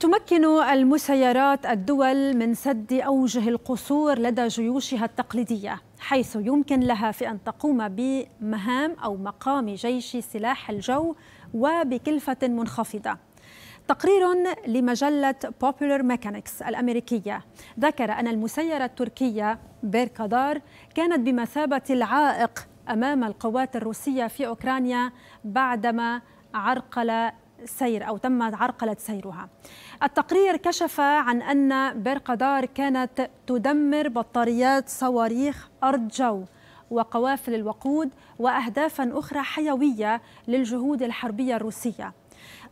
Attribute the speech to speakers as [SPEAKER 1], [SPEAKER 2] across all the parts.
[SPEAKER 1] تمكن المسيرات الدول من سد اوجه القصور لدى جيوشها التقليديه حيث يمكن لها في ان تقوم بمهام او مقام جيش سلاح الجو وبكلفه منخفضه تقرير لمجلة Popular ميكانكس الأمريكية ذكر أن المسيرة التركية بيركادار كانت بمثابة العائق أمام القوات الروسية في أوكرانيا بعدما عرقل سير أو تم عرقلة سيرها التقرير كشف عن أن بيرقدار كانت تدمر بطاريات صواريخ أرض جو وقوافل الوقود وأهدافا أخرى حيوية للجهود الحربية الروسية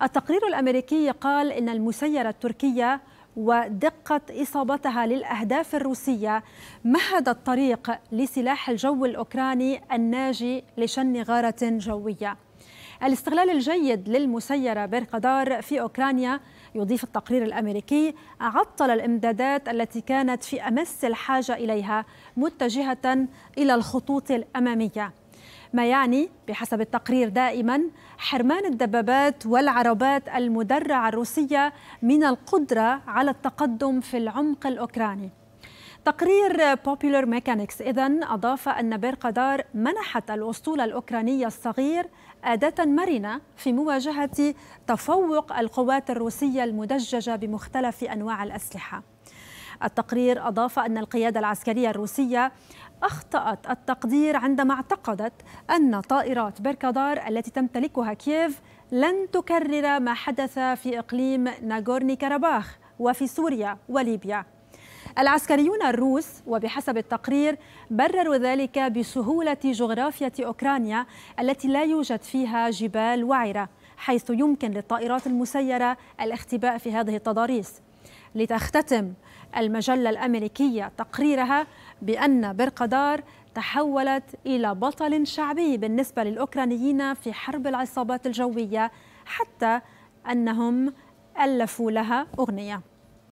[SPEAKER 1] التقرير الأمريكي قال إن المسيرة التركية ودقة إصابتها للأهداف الروسية مهد الطريق لسلاح الجو الأوكراني الناجي لشن غارة جوية الاستغلال الجيد للمسيرة برقدار في أوكرانيا يضيف التقرير الامريكي عطل الامدادات التي كانت في امس الحاجه اليها متجهه الى الخطوط الاماميه ما يعني بحسب التقرير دائما حرمان الدبابات والعربات المدرعه الروسيه من القدره على التقدم في العمق الاوكراني تقرير بوبيلر ميكانكس إذا أضاف أن بيرقدار منحت الأسطول الأوكراني الصغير أداة مرنة في مواجهة تفوق القوات الروسية المدججة بمختلف أنواع الأسلحة التقرير أضاف أن القيادة العسكرية الروسية أخطأت التقدير عندما اعتقدت أن طائرات بيركادار التي تمتلكها كييف لن تكرر ما حدث في إقليم ناغورني كرباخ وفي سوريا وليبيا العسكريون الروس وبحسب التقرير برروا ذلك بسهولة جغرافية أوكرانيا التي لا يوجد فيها جبال وعرة حيث يمكن للطائرات المسيرة الاختباء في هذه التضاريس لتختتم المجلة الأمريكية تقريرها بأن برقدار تحولت إلى بطل شعبي بالنسبة للأوكرانيين في حرب العصابات الجوية حتى أنهم ألفوا لها أغنية